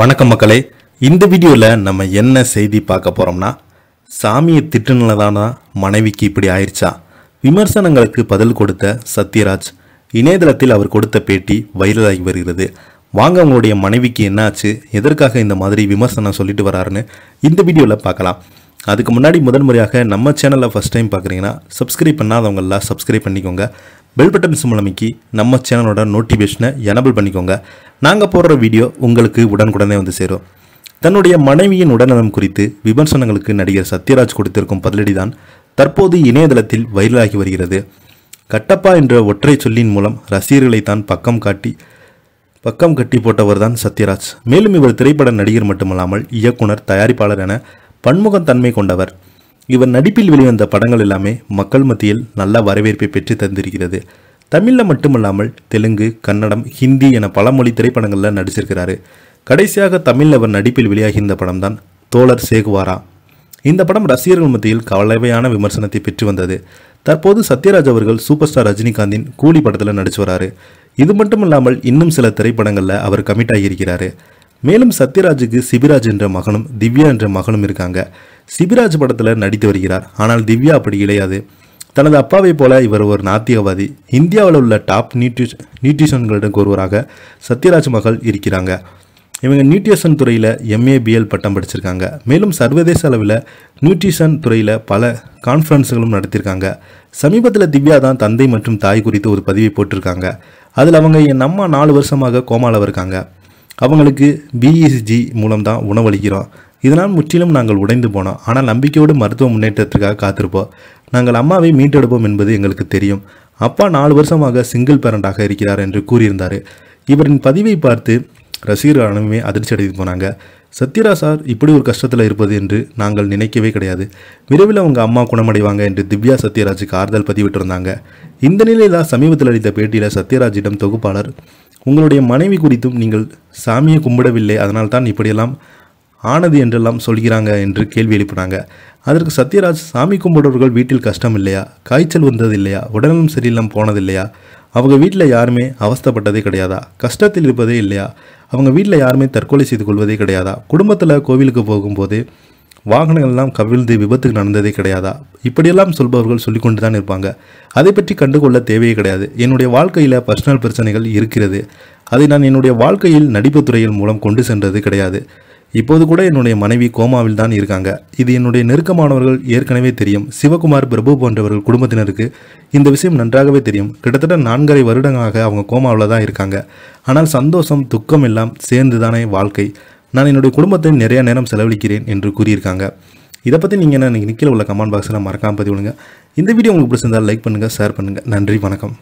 வணக்கம் மக்களே இந்த வீடியோவில் நம்ம என்ன செய்தி பார்க்க போகிறோம்னா சாமியை திட்டுனதானா மனைவிக்கு இப்படி ஆயிடுச்சா விமர்சனங்களுக்கு பதில் கொடுத்த சத்யராஜ் இணையதளத்தில் அவர் கொடுத்த பேட்டி வைரலாகி வருகிறது வாங்க உங்களுடைய மனைவிக்கு என்னாச்சு எதற்காக இந்த மாதிரி விமர்சனம் சொல்லிட்டு வராருன்னு இந்த வீடியோவில் பார்க்கலாம் அதுக்கு முன்னாடி முதன்முறையாக நம்ம சேனலில் ஃபஸ்ட் டைம் பார்க்குறீங்கன்னா சப்ஸ்கிரைப் பண்ணாதவங்களாம் சப்ஸ்கிரைப் பண்ணிக்கோங்க பெல் பட்டன் சிம்மில் நம்ம சேனலோட நோட்டிஃபிகேஷனை எனபிள் பண்ணிக்கோங்க நாங்கள் போடுற வீடியோ உங்களுக்கு உடனுக்குடனே வந்து சேரும் தன்னுடைய மனைவியின் உடல்நலம் குறித்து விமர்சனங்களுக்கு நடிகர் சத்யராஜ் கொடுத்திருக்கும் பதிலடிதான் தற்போது இணையதளத்தில் வைரலாகி வருகிறது கட்டப்பா என்ற ஒற்றை சொல்லின் மூலம் ரசிகர்களை தான் பக்கம் காட்டி பக்கம் கட்டி போட்டவர் தான் சத்யராஜ் மேலும் இவர் திரைப்பட நடிகர் மட்டுமல்லாமல் இயக்குனர் தயாரிப்பாளர் என பன்முகத்தன்மை கொண்டவர் இவர் நடிப்பில் வெளிவந்த படங்கள் எல்லாமே மக்கள் மத்தியில் நல்ல வரவேற்பை பெற்று தந்திருக்கிறது தமிழில் மட்டுமல்லாமல் தெலுங்கு கன்னடம் ஹிந்தி என பல மொழி திரைப்படங்களில் நடிச்சிருக்கிறாரு கடைசியாக தமிழில் அவர் நடிப்பில் வெளியாகி இந்த படம் தான் தோழர் சேகுவாரா இந்த படம் ரசிகர்கள் மத்தியில் கவலைவையான விமர்சனத்தை பெற்று வந்தது தற்போது சத்யராஜ் அவர்கள் சூப்பர் ஸ்டார் ரஜினிகாந்தின் கூலி படத்தில் நடிச்சு வராரு இது மட்டும் இல்லாமல் இன்னும் சில திரைப்படங்களில் அவர் கமிட் ஆகியிருக்கிறாரு மேலும் சத்யராஜுக்கு சிபிராஜ் என்ற மகனும் திவ்யா என்ற மகனும் இருக்காங்க சிபிராஜ் படத்தில் நடித்து வருகிறார் ஆனால் திவ்யா அப்படி கிடையாது தனது அப்பாவை போல இவர் ஒரு நாத்தியவாதி இந்தியாவில் உள்ள டாப் நியூட்ரிஷன் நியூட்ரிஷன்களிடம் ஒருவராக சத்யராஜ் மகள் இருக்கிறாங்க இவங்க நியூட்ரிஷன் துறையில் எம்ஏபிஎல் பட்டம் படிச்சிருக்காங்க மேலும் சர்வதேச அளவில் நியூட்ரிஷன் துறையில் பல கான்ஃபரன்ஸுகளும் நடத்தியிருக்காங்க சமீபத்தில் திவ்யா தான் தந்தை மற்றும் தாய் குறித்து ஒரு பதிவை போட்டிருக்காங்க அதில் அவங்க என் அம்மா நாலு வருஷமாக கோமாவில் இருக்காங்க அவங்களுக்கு பிஇசிஜி e மூலம் தான் உணவளிக்கிறோம் இதனால் முற்றிலும் நாங்கள் உடைந்து போனோம் ஆனால் நம்பிக்கையோடு மருத்துவ முன்னேற்றத்திற்காக காத்திருப்போம் நாங்கள் அம்மாவை மீட்டெடுப்போம் என்பது எங்களுக்கு தெரியும் அப்பா நாலு வருஷமாக சிங்கிள் பேரண்டாக இருக்கிறார் என்று கூறியிருந்தார் இவரின் பதிவை பார்த்து ரசிகர்கள் அதிர்ச்சி அடைந்து போனாங்க சத்யரா சார் இப்படி ஒரு கஷ்டத்தில் இருப்பது என்று நாங்கள் நினைக்கவே கிடையாது விரைவில் அவங்க அம்மா குணமடைவாங்க என்று திவ்யா சத்யராஜுக்கு ஆறுதல் பதிவிட்டிருந்தாங்க இந்த நிலையில் சமீபத்தில் அளித்த பேட்டியில் சத்யராஜிடம் தொகுப்பாளர் உங்களுடைய மனைவி குறித்தும் நீங்கள் சாமியை கும்பிடவில்லை அதனால் தான் இப்படியெல்லாம் ஆனது என்றெல்லாம் சொல்கிறாங்க என்று கேள்வி எழுப்பினாங்க அதற்கு சத்யராஜ் சாமி கும்பிடுறவர்கள் வீட்டில் கஷ்டம் இல்லையா காய்ச்சல் வந்தது இல்லையா உடலும் சரியில்லாமல் போனதில்லையா அவங்க வீட்டில் யாருமே அவஸ்தப்பட்டதே கிடையாதா கஷ்டத்தில் இருப்பதே இல்லையா அவங்க வீட்டில் யாருமே தற்கொலை செய்து கொள்வதே கிடையாதா குடும்பத்தில் கோவிலுக்கு போகும்போது வாகனங்கள்லாம் கவிழ்ந்து விபத்துக்கு நடந்ததே கிடையாதா இப்படியெல்லாம் சொல்பவர்கள் கொண்டு தான் இருப்பாங்க அதை பற்றி கண்டுகொள்ள தேவையே கிடையாது என்னுடைய வாழ்க்கையில் பர்சனல் பிரச்சனைகள் இருக்கிறது அதை நான் என்னுடைய வாழ்க்கையில் நடிப்புத்துறையின் மூலம் கொண்டு சென்றது கிடையாது இப்போது கூட என்னுடைய மனைவி கோமாவில் தான் இருக்காங்க இது என்னுடைய நெருக்கமானவர்கள் ஏற்கனவே தெரியும் சிவகுமார் பிரபு போன்றவர்கள் குடும்பத்தினருக்கு இந்த விஷயம் நன்றாகவே தெரியும் கிட்டத்தட்ட நான்கரை வருடங்களாக அவங்க கோமாவில் தான் இருக்காங்க ஆனால் சந்தோஷம் துக்கம் எல்லாம் சேர்ந்து தானே வாழ்க்கை நான் என்னுடைய குடும்பத்தை நிறைய நேரம் செலவழிக்கிறேன் என்று கூறியிருக்காங்க இதை பற்றி நீங்கள் என்ன இன்றைக்கி நிற்கிற உள்ள கமெண்ட் பாக்ஸில் மறக்காமல் பதிவுங்க இந்த வீடியோ உங்களுக்கு பிடிச்சிருந்தால் லைக் பண்ணுங்கள் ஷேர் பண்ணுங்கள் நன்றி வணக்கம்